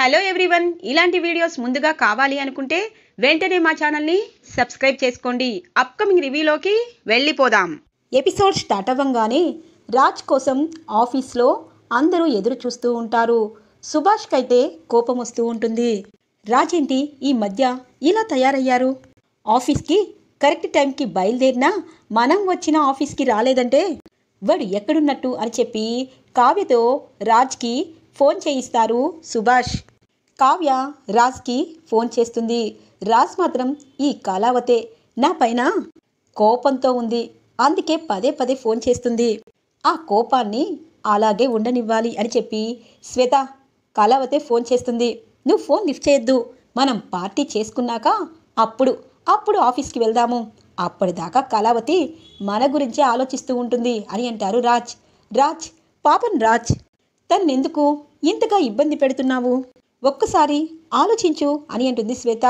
hello everyone ఇలాంటి videos ముందుగా కావాలి అనుకుంటే వెంటనే మా ఛానల్ని సబ్స్క్రైబ్ చేసుకోండి అప్కమింగ్ రివ్యూలోకి వెళ్ళిపోదాం ఎపిసోడ్ స్టార్ట్ అవ్వంగానే రాజ్ కోసం ఆఫీస్లో అందరూ ఎదురు చూస్తూ ఉంటారు సుభాష్కైతే కోపం వస్తూ ఉంటుంది రాజ్ ఏంటి ఈ మధ్య ఇలా తయారయ్యారు ఆఫీస్కి కరెక్ట్ టైంకి బయలుదేరినా మనం వచ్చిన ఆఫీస్కి రాలేదంటే వాడు ఎక్కడున్నట్టు అని చెప్పి కావ్యతో రాజ్కి ఫోన్ చేయిస్తారు సుభాష్ కావ్య రాజ్కి ఫోన్ చేస్తుంది రాజ్ మాత్రం ఈ కాలావతే నా పైన కోపంతో ఉంది అందుకే పదే పదే ఫోన్ చేస్తుంది ఆ కోపాన్ని అలాగే ఉండనివ్వాలి అని చెప్పి శ్వేత కళావతే ఫోన్ చేస్తుంది నువ్వు ఫోన్ లిఫ్ట్ చేయొద్దు మనం పార్టీ చేసుకున్నాక అప్పుడు అప్పుడు ఆఫీస్కి వెళ్దాము అప్పటిదాకా కళావతి మన గురించే ఆలోచిస్తూ ఉంటుంది అని అంటారు రాజ్ రాజ్ పాపం రాజ్ తనెందుకు ఇంతగా ఇబ్బంది పెడుతున్నావు ఒక్కసారి ఆలోచించు అని అంటుంది శ్వేత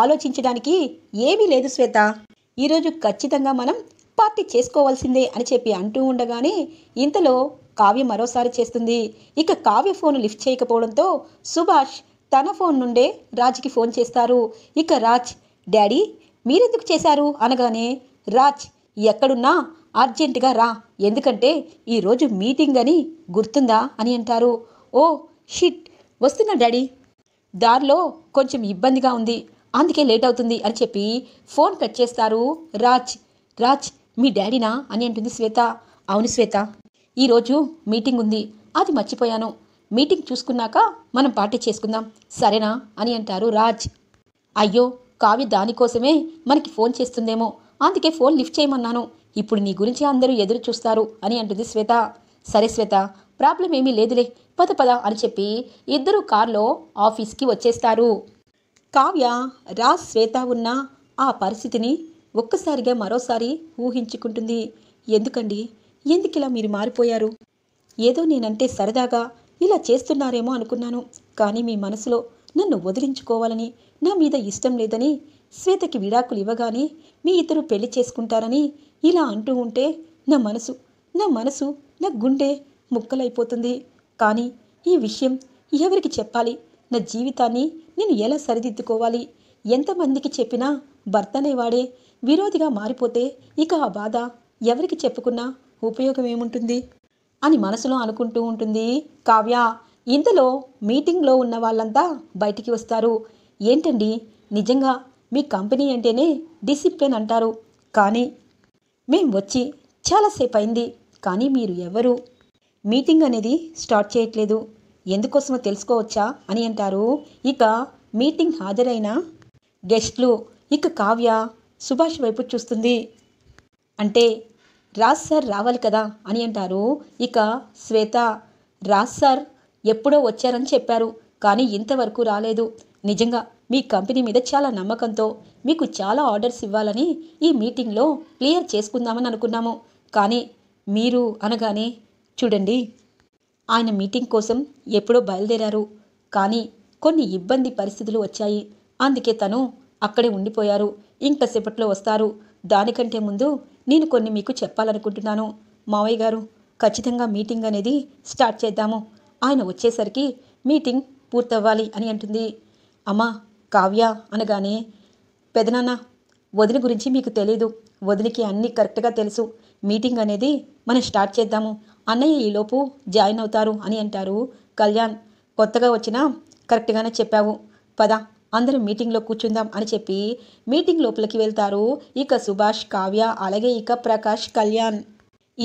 ఆలోచించడానికి ఏమీ లేదు శ్వేత ఈరోజు ఖచ్చితంగా మనం పార్టీ చేసుకోవాల్సిందే అని చెప్పి అంటూ ఉండగానే ఇంతలో కావ్య మరోసారి చేస్తుంది ఇక కావ్య ఫోన్ లిఫ్ట్ చేయకపోవడంతో సుభాష్ తన ఫోన్ నుండే రాజ్కి ఫోన్ చేస్తారు ఇక రాజ్ డాడీ మీరెందుకు చేశారు అనగానే రాజ్ ఎక్కడున్నా అర్జెంటుగా రా ఎందుకంటే ఈరోజు మీటింగ్ అని గుర్తుందా అని అంటారు ఓ షిట్ వస్తున్నా డాడీ దారిలో కొంచెం ఇబ్బందిగా ఉంది అందుకే లేట్ అవుతుంది అని చెప్పి ఫోన్ కట్ చేస్తారు రాజ్ రాజ్ మీ డాడీనా అని అంటుంది శ్వేత అవును శ్వేత ఈరోజు మీటింగ్ ఉంది అది మర్చిపోయాను మీటింగ్ చూసుకున్నాక మనం పార్టీ చేసుకుందాం సరేనా అని అంటారు రాజ్ అయ్యో కావ్య దానికోసమే మనకి ఫోన్ చేస్తుందేమో అందుకే ఫోన్ లిఫ్ట్ చేయమన్నాను ఇప్పుడు నీ గురించి అందరూ ఎదురు చూస్తారు అని అంటుంది శ్వేత సరే శ్వేత ప్రాబ్లం ఏమీ లేదులే పద పద అని చెప్పి ఇద్దరు కారులో ఆఫీస్కి వచ్చేస్తారు కావ్య రాజ్ శ్వేత ఉన్న ఆ పరిస్థితిని ఒక్కసారిగా మరోసారి ఊహించుకుంటుంది ఎందుకండి ఎందుకిలా మీరు మారిపోయారు ఏదో నేనంటే సరదాగా ఇలా చేస్తున్నారేమో అనుకున్నాను కానీ మీ మనసులో నన్ను వదిలించుకోవాలని నా మీద ఇష్టం లేదని శ్వేతకి విడాకులు ఇవ్వగానే మీ ఇద్దరు పెళ్లి చేసుకుంటారని ఇలా అంటూ ఉంటే నా మనసు నా మనసు నా గుండె ముక్కలైపోతుంది కానీ ఈ విషయం ఎవరికి చెప్పాలి నా జీవితాన్ని నేను ఎలా సరిదిద్దుకోవాలి ఎంతమందికి చెప్పినా భర్తనేవాడే విరోధిగా మారిపోతే ఇక ఆ బాధ ఎవరికి చెప్పుకున్నా ఉపయోగం ఏముంటుంది అని మనసులో అనుకుంటూ ఉంటుంది కావ్య ఇంతలో మీటింగ్లో ఉన్న వాళ్ళంతా బయటికి వస్తారు ఏంటండి నిజంగా మీ కంపెనీ అంటేనే డిసిప్లిన్ అంటారు కానీ మేం వచ్చి చాలాసేపు అయింది కానీ మీరు ఎవరు మీటింగ్ అనేది స్టార్ట్ చేయట్లేదు ఎందుకోసమో తెలుసుకోవచ్చా అని అంటారు ఇక మీటింగ్ హాజరైన గెస్ట్లు ఇక కావ్య సుభాష్ వైపు చూస్తుంది అంటే రాజ్ సార్ రావాలి కదా అని అంటారు ఇక శ్వేత రాజ్ సార్ ఎప్పుడో వచ్చారని చెప్పారు కానీ ఇంతవరకు రాలేదు నిజంగా మీ కంపెనీ మీద చాలా నమ్మకంతో మీకు చాలా ఆర్డర్స్ ఇవ్వాలని ఈ మీటింగ్లో క్లియర్ చేసుకుందామని అనుకున్నాము కానీ మీరు అనగానే చూడండి ఆయన మీటింగ్ కోసం ఎప్పుడో బయలుదేరారు కానీ కొన్ని ఇబ్బంది పరిస్థితులు వచ్చాయి అందుకే తను అక్కడే ఉండిపోయారు ఇంకసేపట్లో వస్తారు దానికంటే ముందు నేను కొన్ని మీకు చెప్పాలనుకుంటున్నాను మావయ్య గారు ఖచ్చితంగా మీటింగ్ అనేది స్టార్ట్ చేద్దాము ఆయన వచ్చేసరికి మీటింగ్ పూర్తవ్వాలి అని అంటుంది అమ్మా కావ్య అనగానే పెదనాన్న వదిన గురించి మీకు తెలీదు వదిలికి అన్నీ కరెక్ట్గా తెలుసు మీటింగ్ అనేది మనం స్టార్ట్ చేద్దాము అన్నయ్య ఈలోపు జాయిన్ అవుతారు అని అంటారు కళ్యాణ్ కొత్తగా వచ్చినా కరెక్ట్గానే చెప్పావు పద అందరూ మీటింగ్లో కూర్చుందాం అని చెప్పి మీటింగ్ లోపలికి వెళ్తారు ఇక సుభాష్ కావ్య అలాగే ఇక ప్రకాష్ కళ్యాణ్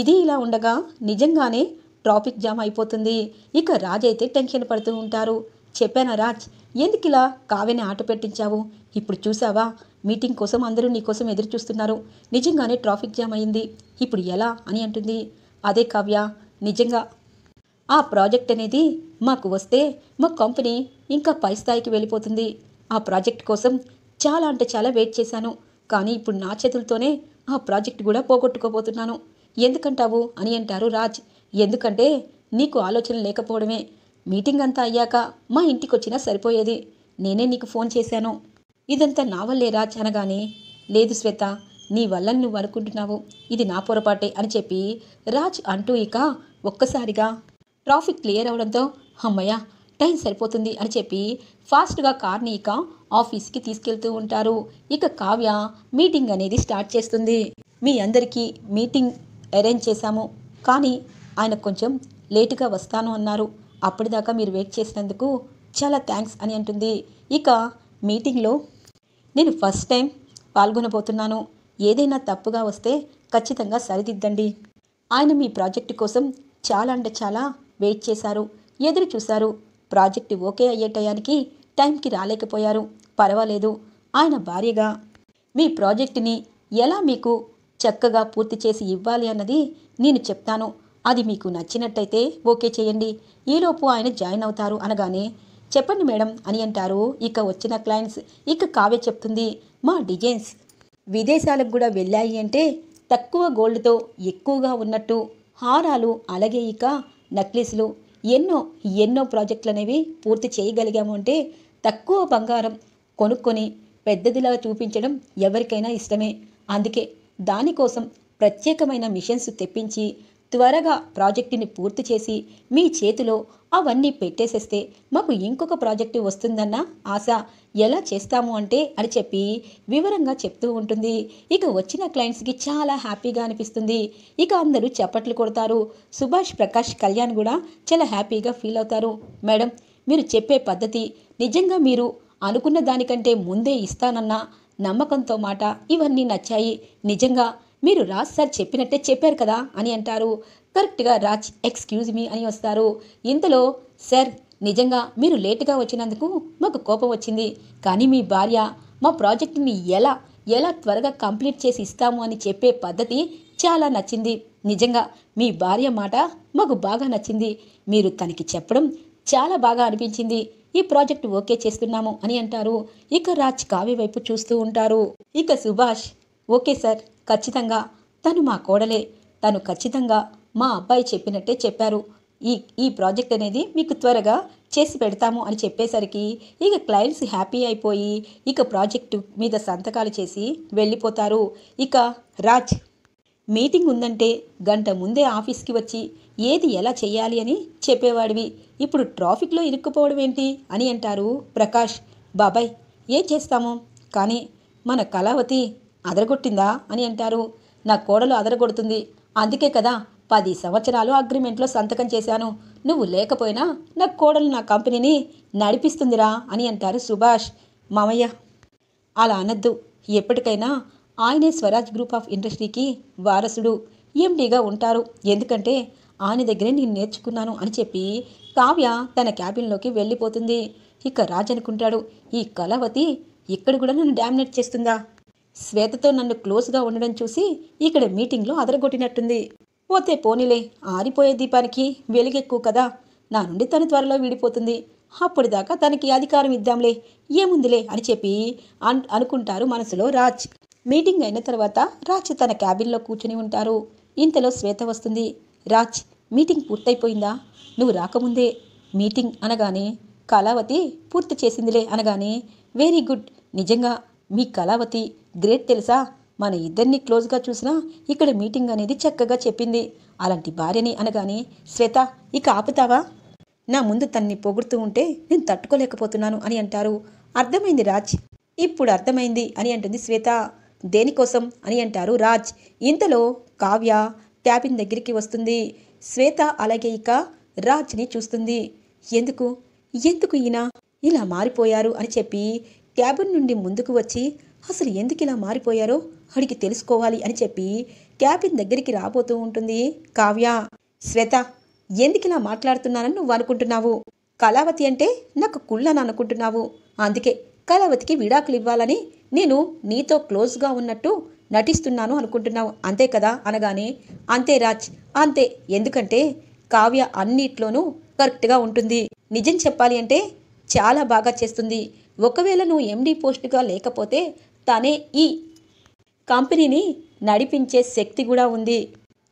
ఇది ఇలా ఉండగా నిజంగానే ట్రాఫిక్ జామ్ అయిపోతుంది ఇక రాజ్ అయితే టెన్షన్ పడుతూ ఉంటారు చెప్పానా రాజ్ ఎందుకు ఇలా కావ్యని ఆట పెట్టించావు ఇప్పుడు చూసావా మీటింగ్ కోసం అందరూ నీకోసం ఎదురు చూస్తున్నారు నిజంగానే ట్రాఫిక్ జామ్ అయింది ఇప్పుడు ఎలా అని అంటుంది అదే కావ్య నిజంగా ఆ ప్రాజెక్ట్ అనేది మాకు వస్తే మా కంపెనీ ఇంకా పై స్థాయికి వెళ్ళిపోతుంది ఆ ప్రాజెక్ట్ కోసం చాలా అంటే చాలా వెయిట్ చేశాను కానీ ఇప్పుడు నా చేతులతోనే ఆ ప్రాజెక్ట్ కూడా పోగొట్టుకోబోతున్నాను ఎందుకంటావు అని అంటారు రాజ్ ఎందుకంటే నీకు ఆలోచన లేకపోవడమే మీటింగ్ అంతా అయ్యాక మా ఇంటికి వచ్చినా సరిపోయేది నేనే నీకు ఫోన్ చేశాను ఇదంతా నా వల్లే రాజ్ అనగానే లేదు శ్వేత నీ వల్ల నువ్వు అనుకుంటున్నావు ఇది నా పొరపాటే అని చెప్పి రాజ్ అంటూ ఇక ఒక్కసారిగా ట్రాఫిక్ క్లియర్ అవడంతో అమ్మయ్య టైం సరిపోతుంది అని చెప్పి ఫాస్ట్గా కార్ని ఇక ఆఫీస్కి తీసుకెళ్తూ ఉంటారు ఇక కావ్య మీటింగ్ అనేది స్టార్ట్ చేస్తుంది మీ అందరికీ మీటింగ్ అరేంజ్ చేశాము కానీ ఆయన కొంచెం లేటుగా వస్తాను అన్నారు అప్పటిదాకా మీరు వెయిట్ చేసినందుకు చాలా థ్యాంక్స్ అని అంటుంది ఇక మీటింగ్లో నేను ఫస్ట్ టైం పాల్గొనబోతున్నాను ఏదైనా తప్పుగా వస్తే ఖచ్చితంగా సరిదిద్దండి ఆయన మీ ప్రాజెక్టు కోసం చాలా అంటే చాలా వెయిట్ చేశారు ఎదురు చూశారు ప్రాజెక్టు ఓకే అయ్యే టయానికి టైంకి రాలేకపోయారు పర్వాలేదు ఆయన భార్యగా మీ ప్రాజెక్టుని ఎలా మీకు చక్కగా పూర్తి చేసి ఇవ్వాలి అన్నది నేను చెప్తాను అది మీకు నచ్చినట్టయితే ఓకే చేయండి ఈలోపు ఆయన జాయిన్ అవుతారు అనగానే చెప్పండి మేడం అని అంటారు ఇక వచ్చిన క్లయింట్స్ ఇక కావ్య చెప్తుంది మా డిజైన్స్ విదేశాలకు కూడా వెళ్ళాయి అంటే తక్కువ గోల్డ్తో ఎక్కువగా ఉన్నట్టు హారాలు అలాగే ఇక నక్లెస్లు ఎన్నో ఎన్నో ప్రాజెక్టులు అనేవి పూర్తి చేయగలిగాము అంటే తక్కువ బంగారం కొనుక్కొని పెద్దదిలా చూపించడం ఎవరికైనా ఇష్టమే అందుకే దానికోసం ప్రత్యేకమైన మిషన్స్ తెప్పించి త్వరగా ప్రాజెక్టుని పూర్తి చేసి మీ చేతిలో అవన్నీ పెట్టేసేస్తే మాకు ఇంకొక ప్రాజెక్టు వస్తుందన్న ఆశ ఎలా చేస్తాము అంటే అని చెప్పి వివరంగా చెప్తూ ఉంటుంది ఇక వచ్చిన క్లయింట్స్కి చాలా హ్యాపీగా అనిపిస్తుంది ఇక అందరూ చప్పట్లు కొడతారు సుభాష్ ప్రకాష్ కళ్యాణ్ కూడా చాలా హ్యాపీగా ఫీల్ అవుతారు మేడం మీరు చెప్పే పద్ధతి నిజంగా మీరు అనుకున్న దానికంటే ముందే ఇస్తానన్న నమ్మకంతో మాట ఇవన్నీ నచ్చాయి నిజంగా మీరు రాజ్ సార్ చెప్పినట్టే చెప్పారు కదా అని అంటారు కరెక్ట్గా రాజ్ ఎక్స్క్యూజ్ మీ అని వస్తారు ఇంతలో సార్ నిజంగా మీరు లేటుగా వచ్చినందుకు మాకు కోపం వచ్చింది కానీ మీ భార్య మా ప్రాజెక్టుని ఎలా ఎలా త్వరగా కంప్లీట్ చేసి ఇస్తాము అని చెప్పే పద్ధతి చాలా నచ్చింది నిజంగా మీ భార్య మాట మాకు బాగా నచ్చింది మీరు తనకి చెప్పడం చాలా బాగా అనిపించింది ఈ ప్రాజెక్టు ఓకే చేస్తున్నాము అని అంటారు ఇక రాజ్ కావ్య వైపు చూస్తూ ఉంటారు ఇక సుభాష్ ఓకే సార్ ఖచ్చితంగా తను మా కోడలే తను ఖచ్చితంగా మా అబ్బాయి చెప్పినట్టే చెప్పారు ఈ ఈ ప్రాజెక్ట్ అనేది మీకు త్వరగా చేసి పెడతాము అని చెప్పేసరికి ఇక క్లయింట్స్ హ్యాపీ అయిపోయి ఇక ప్రాజెక్టు మీద సంతకాలు చేసి వెళ్ళిపోతారు ఇక రాజ్ మీటింగ్ ఉందంటే గంట ముందే ఆఫీస్కి వచ్చి ఏది ఎలా చేయాలి అని చెప్పేవాడివి ఇప్పుడు ట్రాఫిక్లో ఇరుక్కుపోవడం ఏంటి అని అంటారు ప్రకాష్ బాబాయ్ ఏం చేస్తాము కానీ మన కళావతి అదరగొట్టిందా అని అంటారు నా కోడలు అదరగొడుతుంది అందుకే కదా పది సంవత్సరాలు అగ్రిమెంట్లో సంతకం చేశాను నువ్వు లేకపోయినా నా కోడలు నా కంపెనీని నడిపిస్తుందిరా అని అంటారు సుభాష్ మామయ్య అలా అనద్దు ఎప్పటికైనా ఆయనే స్వరాజ్ గ్రూప్ ఆఫ్ ఇండస్ట్రీకి వారసుడు ఎండీగా ఉంటారు ఎందుకంటే ఆయన దగ్గరే నేను నేర్చుకున్నాను అని చెప్పి కావ్య తన క్యాబిన్లోకి వెళ్ళిపోతుంది ఇక రాజనుకుంటాడు అనుకుంటాడు ఈ కళావతి ఇక్కడ కూడా నన్ను డామినేట్ చేస్తుందా శ్వేతతో నన్ను క్లోజ్గా ఉండడం చూసి ఇక్కడ మీటింగ్లో అదరగొట్టినట్టుంది పోతే పోనీలే ఆరిపోయే దీపానికి వెలుగెక్కువ కదా నా నుండి తను త్వరలో విడిపోతుంది అప్పటిదాకా తనకి అధికారం ఇద్దాంలే ఏముందిలే అని చెప్పి అన్ అనుకుంటారు మనసులో రాజ్ మీటింగ్ అయిన తర్వాత రాజ్ తన క్యాబిన్లో కూర్చుని ఉంటారు ఇంతలో శ్వేత వస్తుంది రాజ్ మీటింగ్ పూర్తయిపోయిందా నువ్వు రాకముందే మీటింగ్ అనగానే కళావతి పూర్తి చేసిందిలే అనగానే వెరీ గుడ్ నిజంగా మీ కళావతి గ్రేట్ తెలుసా మన ఇద్దరిని క్లోజ్గా చూసినా ఇక్కడ మీటింగ్ అనేది చక్కగా చెప్పింది అలాంటి భార్యని అనగానే శ్వేత ఇక ఆపుతావా నా ముందు తన్ని పొగుడుతూ ఉంటే నేను తట్టుకోలేకపోతున్నాను అని అంటారు అర్థమైంది రాజ్ ఇప్పుడు అర్థమైంది అని అంటుంది శ్వేత దేనికోసం అని అంటారు రాజ్ ఇంతలో కావ్య ట్యాబిన్ దగ్గరికి వస్తుంది శ్వేత అలాగే ఇక రాజ్ని చూస్తుంది ఎందుకు ఎందుకు ఈయన ఇలా మారిపోయారు అని చెప్పి క్యాబిన్ నుండి ముందుకు వచ్చి అసలు ఎందుకు ఇలా మారిపోయారో అడిగి తెలుసుకోవాలి అని చెప్పి క్యాబిన్ దగ్గరికి రాబోతూ ఉంటుంది కావ్య శ్వేత ఎందుకు ఇలా మాట్లాడుతున్నానని నువ్వు అనుకుంటున్నావు కళావతి అంటే నాకు కుళ్ళని అనుకుంటున్నావు అందుకే కళావతికి విడాకులు ఇవ్వాలని నేను నీతో క్లోజ్గా ఉన్నట్టు నటిస్తున్నాను అనుకుంటున్నావు అంతే కదా అనగానే అంతే రాజ్ అంతే ఎందుకంటే కావ్య అన్నిట్లోనూ కరెక్ట్గా ఉంటుంది నిజం చెప్పాలి అంటే చాలా బాగా చేస్తుంది ఒకవేళ నువ్వు ఎండీ పోస్టుగా లేకపోతే తనే ఈ కంపెనీని నడిపించే శక్తి కూడా ఉంది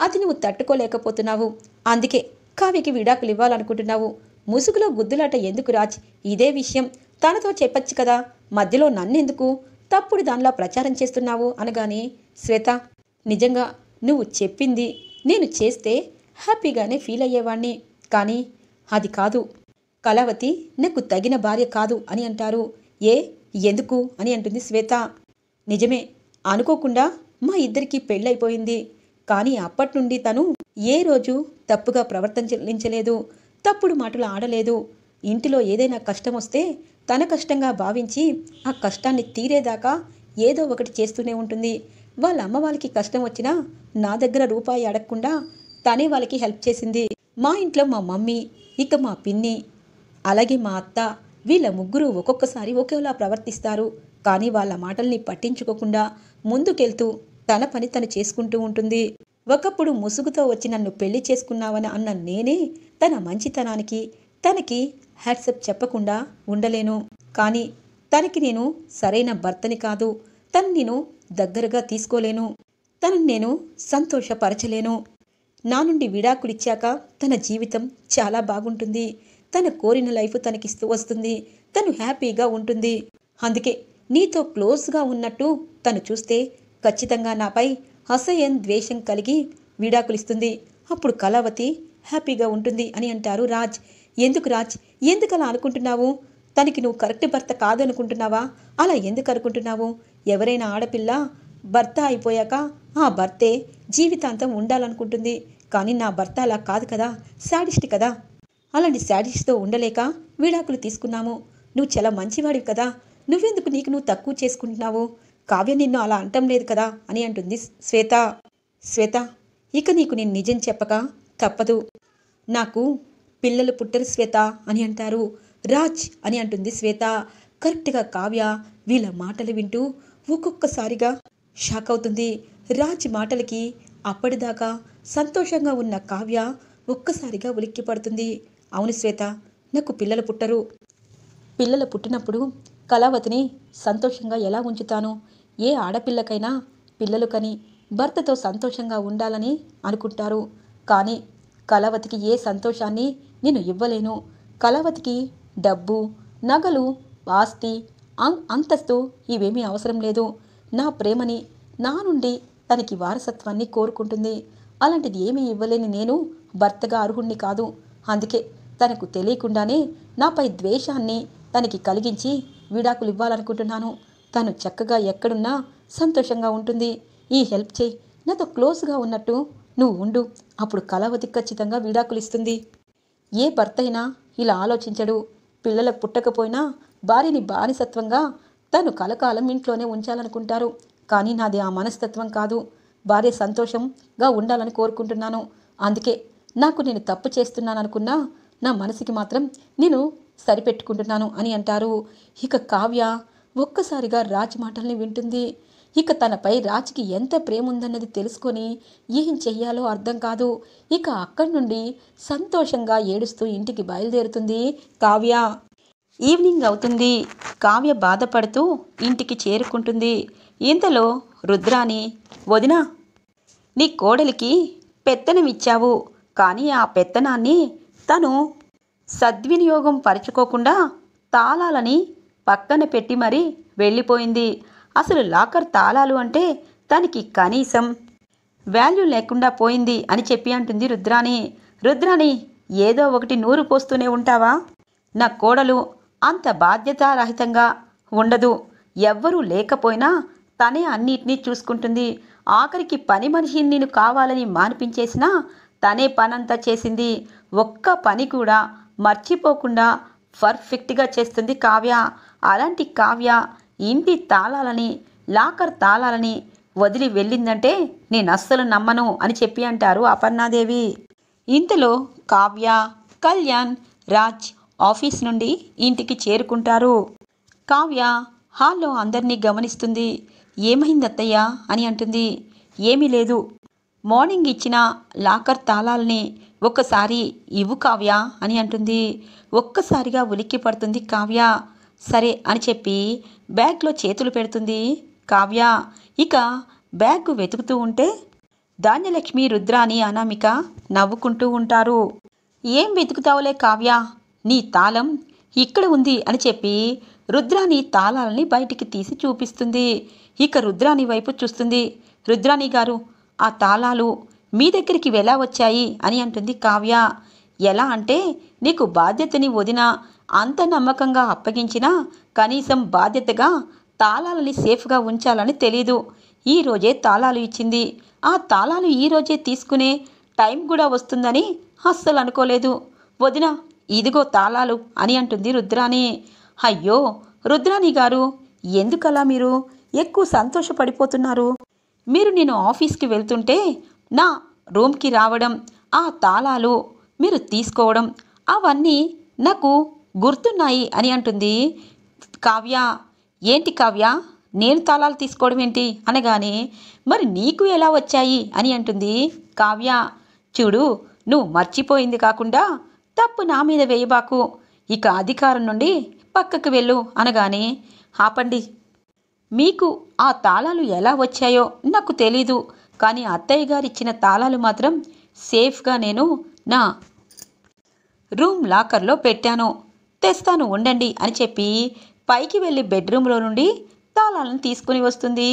అది నువ్వు తట్టుకోలేకపోతున్నావు అందుకే కావ్యకి విడాకులు ఇవ్వాలనుకుంటున్నావు ముసుగులో గుద్దులాట ఎందుకు రాజ్ ఇదే విషయం తనతో చెప్పచ్చు కదా మధ్యలో నన్నెందుకు తప్పుడు దానిలా ప్రచారం చేస్తున్నావు అనగానే శ్వేత నిజంగా నువ్వు చెప్పింది నేను చేస్తే హ్యాపీగానే ఫీల్ అయ్యేవాణ్ణి కానీ అది కాదు కళావతి నీకు తగిన భార్య కాదు అని అంటారు ఏ ఎందుకు అని అంటుంది శ్వేత నిజమే అనుకోకుండా మా ఇద్దరికి పెళ్ళైపోయింది కానీ అప్పటి నుండి తను ఏ రోజు తప్పుగా ప్రవర్తన చెల్లించలేదు తప్పుడు మాటలు ఆడలేదు ఇంటిలో ఏదైనా కష్టం వస్తే తన కష్టంగా భావించి ఆ కష్టాన్ని తీరేదాకా ఏదో ఒకటి చేస్తూనే ఉంటుంది వాళ్ళ అమ్మ వాళ్ళకి కష్టం వచ్చినా నా దగ్గర రూపాయి అడగకుండా తనే వాళ్ళకి హెల్ప్ చేసింది మా ఇంట్లో మా మమ్మీ ఇక మా పిన్ని అలాగే మా అత్త వీళ్ళ ముగ్గురు ఒక్కొక్కసారి ఒకేలా ప్రవర్తిస్తారు కానీ వాళ్ళ మాటల్ని పట్టించుకోకుండా ముందుకెళ్తూ తన పని తను చేసుకుంటూ ఉంటుంది ఒకప్పుడు ముసుగుతో వచ్చి నన్ను పెళ్లి చేసుకున్నావని అన్న నేనే తన మంచితనానికి తనకి హ్యాట్సప్ చెప్పకుండా ఉండలేను కానీ తనకి నేను సరైన భర్తని కాదు తను నేను దగ్గరగా తీసుకోలేను తను నేను సంతోషపరచలేను నా నుండి విడాకుడిచ్చాక తన జీవితం చాలా బాగుంటుంది తన కోరిన లైఫ్ తనకిస్తూ వస్తుంది తను హ్యాపీగా ఉంటుంది అందుకే నీతో క్లోజ్గా ఉన్నట్టు తను చూస్తే ఖచ్చితంగా నాపై అసహ్యం ద్వేషం కలిగి విడాకులిస్తుంది అప్పుడు కళావతి హ్యాపీగా ఉంటుంది అని అంటారు రాజ్ ఎందుకు రాజ్ ఎందుకు అలా అనుకుంటున్నావు తనకి నువ్వు కరెక్ట్ భర్త కాదనుకుంటున్నావా అలా ఎందుకు అనుకుంటున్నావు ఎవరైనా ఆడపిల్ల భర్త అయిపోయాక ఆ భర్తే జీవితాంతం ఉండాలనుకుంటుంది కానీ నా భర్త అలా కాదు కదా శాడిస్ట్ కదా అలాంటి శాడీస్తో ఉండలేక విడాకులు తీసుకున్నాము నువ్వు చాలా మంచివాడివి కదా నువ్వెందుకు నీకు నువ్వు తక్కువ చేసుకుంటున్నావు కావ్య నిన్ను అలా అంటం లేదు కదా అని అంటుంది శ్వేత శ్వేత ఇక నీకు నేను నిజం చెప్పక తప్పదు నాకు పిల్లలు పుట్టరు శ్వేత అని అంటారు రాజ్ అని అంటుంది శ్వేత కరెక్ట్గా కావ్య వీళ్ళ మాటలు వింటూ ఒక్కొక్కసారిగా షాక్ అవుతుంది రాజ్ మాటలకి అప్పటిదాకా సంతోషంగా ఉన్న కావ్య ఒక్కసారిగా ఉలిక్కిపడుతుంది అవును శ్వేత నాకు పిల్లలు పుట్టరు పిల్లలు పుట్టినప్పుడు కళావతిని సంతోషంగా ఎలా ఉంచుతాను ఏ ఆడపిల్లకైనా పిల్లలు కని భర్తతో సంతోషంగా ఉండాలని అనుకుంటారు కానీ కళావతికి ఏ సంతోషాన్ని నేను ఇవ్వలేను కళావతికి డబ్బు నగలు ఆస్తి అంతస్తు ఇవేమీ అవసరం లేదు నా ప్రేమని నా నుండి తనకి వారసత్వాన్ని కోరుకుంటుంది అలాంటిది ఏమీ ఇవ్వలేని నేను భర్తగా అర్హుణ్ణి కాదు అందుకే తనకు తెలియకుండానే నాపై ద్వేషాన్ని తనకి కలిగించి విడాకులు ఇవ్వాలనుకుంటున్నాను తను చక్కగా ఎక్కడున్నా సంతోషంగా ఉంటుంది ఈ హెల్ప్ చేయి నాతో క్లోజ్గా ఉన్నట్టు నువ్వు ఉండు అప్పుడు కళావతి ఖచ్చితంగా విడాకులు ఇస్తుంది ఏ భర్త అయినా ఇలా ఆలోచించడు పిల్లలకు పుట్టకపోయినా భార్యని బానిసత్వంగా తను కలకాలం ఇంట్లోనే ఉంచాలనుకుంటారు కానీ నాది ఆ మనస్తత్వం కాదు భార్య సంతోషంగా ఉండాలని కోరుకుంటున్నాను అందుకే నాకు నేను తప్పు చేస్తున్నాననుకున్నా నా మనసుకి మాత్రం నేను సరిపెట్టుకుంటున్నాను అని అంటారు ఇక కావ్య ఒక్కసారిగా రాజ్ మాటల్ని వింటుంది ఇక తనపై రాజ్కి ఎంత ప్రేమ ఉందన్నది తెలుసుకొని ఏం చెయ్యాలో అర్థం కాదు ఇక అక్కడి నుండి సంతోషంగా ఏడుస్తూ ఇంటికి బయలుదేరుతుంది కావ్య ఈవినింగ్ అవుతుంది కావ్య బాధపడుతూ ఇంటికి చేరుకుంటుంది ఇంతలో రుద్రాని వదినా నీ కోడలికి పెత్తనం ఇచ్చావు కానీ ఆ పెత్తనాన్ని తను సద్వినియోగం పరచుకోకుండా తాళాలని పక్కన పెట్టి మరీ వెళ్ళిపోయింది అసలు లాకర్ తాళాలు అంటే తనకి కనీసం వాల్యూ లేకుండా పోయింది అని చెప్పి అంటుంది రుద్రాణి రుద్రాణి ఏదో ఒకటి నూరు పోస్తూనే ఉంటావా నా కోడలు అంత బాధ్యతారహితంగా ఉండదు ఎవ్వరూ లేకపోయినా తనే అన్నిటినీ చూసుకుంటుంది ఆఖరికి పని మనిషిని నేను కావాలని మానిపించేసినా తనే పనంతా చేసింది ఒక్క పని కూడా మర్చిపోకుండా పర్ఫెక్ట్గా చేస్తుంది కావ్య అలాంటి కావ్య ఇంటి తాళాలని లాకర్ తాళాలని వదిలి వెళ్ళిందంటే నేను అస్సలు నమ్మను అని చెప్పి అంటారు అపర్ణాదేవి ఇంతలో కావ్య కళ్యాణ్ రాజ్ ఆఫీస్ నుండి ఇంటికి చేరుకుంటారు కావ్య హాల్లో అందరినీ గమనిస్తుంది ఏమైంది అత్తయ్య అని అంటుంది ఏమీ లేదు మార్నింగ్ ఇచ్చిన లాకర్ తాళాల్ని ఒక్కసారి ఇవ్వు కావ్య అని అంటుంది ఒక్కసారిగా ఉలిక్కి పడుతుంది కావ్య సరే అని చెప్పి బ్యాగ్లో చేతులు పెడుతుంది కావ్య ఇక బ్యాగ్ వెతుకుతూ ఉంటే ధాన్యలక్ష్మి అని అనామిక నవ్వుకుంటూ ఉంటారు ఏం వెతుకుతావులే కావ్య నీ తాళం ఇక్కడ ఉంది అని చెప్పి రుద్రాని తాళాలని బయటికి తీసి చూపిస్తుంది ఇక రుద్రాని వైపు చూస్తుంది రుద్రాని గారు ఆ తాళాలు మీ దగ్గరికి ఎలా వచ్చాయి అని అంటుంది కావ్య ఎలా అంటే నీకు బాధ్యతని వదినా అంత నమ్మకంగా అప్పగించినా కనీసం బాధ్యతగా తాళాలని సేఫ్గా ఉంచాలని తెలీదు ఈరోజే తాళాలు ఇచ్చింది ఆ తాళాలు ఈరోజే తీసుకునే టైం కూడా వస్తుందని అస్సలు అనుకోలేదు వదిన ఇదిగో తాళాలు అని అంటుంది రుద్రాణి అయ్యో రుద్రాణి గారు ఎందుకలా మీరు ఎక్కువ సంతోషపడిపోతున్నారు మీరు నేను ఆఫీస్కి వెళ్తుంటే నా రూమ్కి రావడం ఆ తాళాలు మీరు తీసుకోవడం అవన్నీ నాకు గుర్తున్నాయి అని అంటుంది కావ్య ఏంటి కావ్య నేను తాళాలు తీసుకోవడం ఏంటి అనగానే మరి నీకు ఎలా వచ్చాయి అని అంటుంది కావ్య చూడు నువ్వు మర్చిపోయింది కాకుండా తప్పు నా మీద వేయబాకు ఇక అధికారం నుండి పక్కకు వెళ్ళు అనగానే ఆపండి మీకు ఆ తాళాలు ఎలా వచ్చాయో నాకు తెలీదు కానీ అత్తయ్య గారిచ్చిన ఇచ్చిన తాళాలు మాత్రం సేఫ్గా నేను నా రూమ్ లాకర్లో పెట్టాను తెస్తాను ఉండండి అని చెప్పి పైకి వెళ్ళి బెడ్రూమ్లో నుండి తాళాలను తీసుకుని వస్తుంది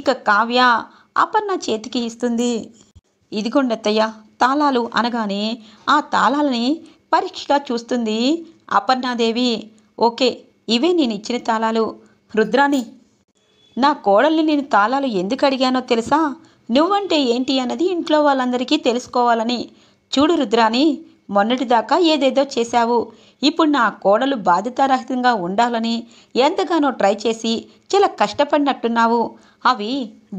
ఇక కావ్య అపర్ణ చేతికి ఇస్తుంది ఇదిగోండి అత్తయ్య తాళాలు అనగానే ఆ తాళాలని పరీక్షగా చూస్తుంది అపర్ణాదేవి ఓకే ఇవే నేను ఇచ్చిన తాళాలు రుద్రాణి నా కోడల్ని నేను తాళాలు ఎందుకు అడిగానో తెలుసా నువ్వంటే ఏంటి అన్నది ఇంట్లో వాళ్ళందరికీ తెలుసుకోవాలని చూడు రుద్రాని మొన్నటిదాకా ఏదేదో చేశావు ఇప్పుడు నా కోడలు బాధ్యతారహితంగా ఉండాలని ఎంతగానో ట్రై చేసి చాలా కష్టపడినట్టున్నావు అవి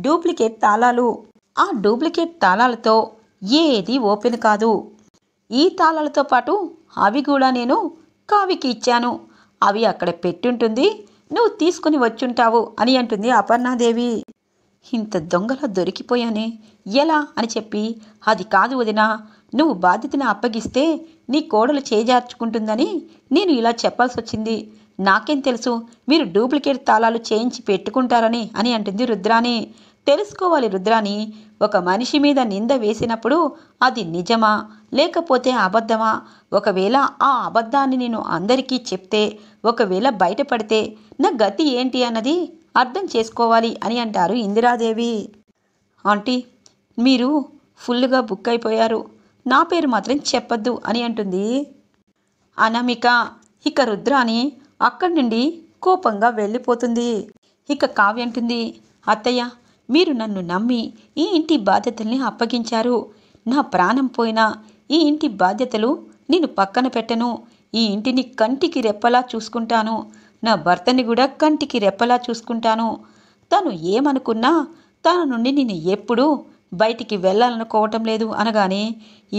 డూప్లికేట్ తాళాలు ఆ డూప్లికేట్ తాళాలతో ఏది ఓపెన్ కాదు ఈ తాళాలతో పాటు అవి కూడా నేను కావికి ఇచ్చాను అవి అక్కడ పెట్టుంటుంది నువ్వు తీసుకుని వచ్చుంటావు అని అంటుంది అపర్ణాదేవి ఇంత దొంగలా దొరికిపోయానే ఎలా అని చెప్పి అది కాదు వదినా నువ్వు బాధ్యతను అప్పగిస్తే నీ కోడలు చేజార్చుకుంటుందని నేను ఇలా చెప్పాల్సి వచ్చింది నాకేం తెలుసు మీరు డూప్లికేట్ తాళాలు చేయించి పెట్టుకుంటారని అని అంటుంది రుద్రాని తెలుసుకోవాలి రుద్రాని ఒక మనిషి మీద నింద వేసినప్పుడు అది నిజమా లేకపోతే అబద్ధమా ఒకవేళ ఆ అబద్ధాన్ని నేను అందరికీ చెప్తే ఒకవేళ బయటపడితే నా గతి ఏంటి అన్నది అర్థం చేసుకోవాలి అని అంటారు ఇందిరాదేవి ఆంటీ మీరు ఫుల్గా బుక్ అయిపోయారు నా పేరు మాత్రం చెప్పద్దు అని అంటుంది అనమిక ఇక రుద్రాని అక్కడి నుండి కోపంగా వెళ్ళిపోతుంది ఇక కావ్య అంటుంది అత్తయ్య మీరు నన్ను నమ్మి ఈ ఇంటి బాధ్యతల్ని అప్పగించారు నా ప్రాణం పోయినా ఈ ఇంటి బాధ్యతలు నేను పక్కన పెట్టను ఈ ఇంటిని కంటికి రెప్పలా చూసుకుంటాను నా భర్తని కూడా కంటికి రెప్పలా చూసుకుంటాను తను ఏమనుకున్నా తన నుండి నేను ఎప్పుడూ బయటికి వెళ్ళాలనుకోవటం లేదు అనగానే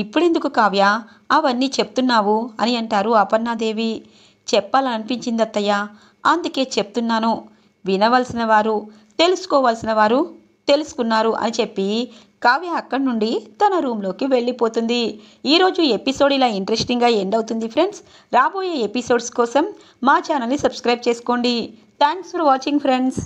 ఇప్పుడెందుకు కావ్య అవన్నీ చెప్తున్నావు అని అంటారు అపర్ణాదేవి చెప్పాలనిపించింది అందుకే చెప్తున్నాను వినవలసిన వారు తెలుసుకోవాల్సిన వారు తెలుసుకున్నారు అని చెప్పి కావ్య అక్కడి నుండి తన రూమ్లోకి వెళ్ళిపోతుంది ఈరోజు ఎపిసోడ్ ఇలా ఇంట్రెస్టింగ్గా ఎండ్ అవుతుంది ఫ్రెండ్స్ రాబోయే ఎపిసోడ్స్ కోసం మా ఛానల్ని సబ్స్క్రైబ్ చేసుకోండి థ్యాంక్స్ ఫర్ వాచింగ్ ఫ్రెండ్స్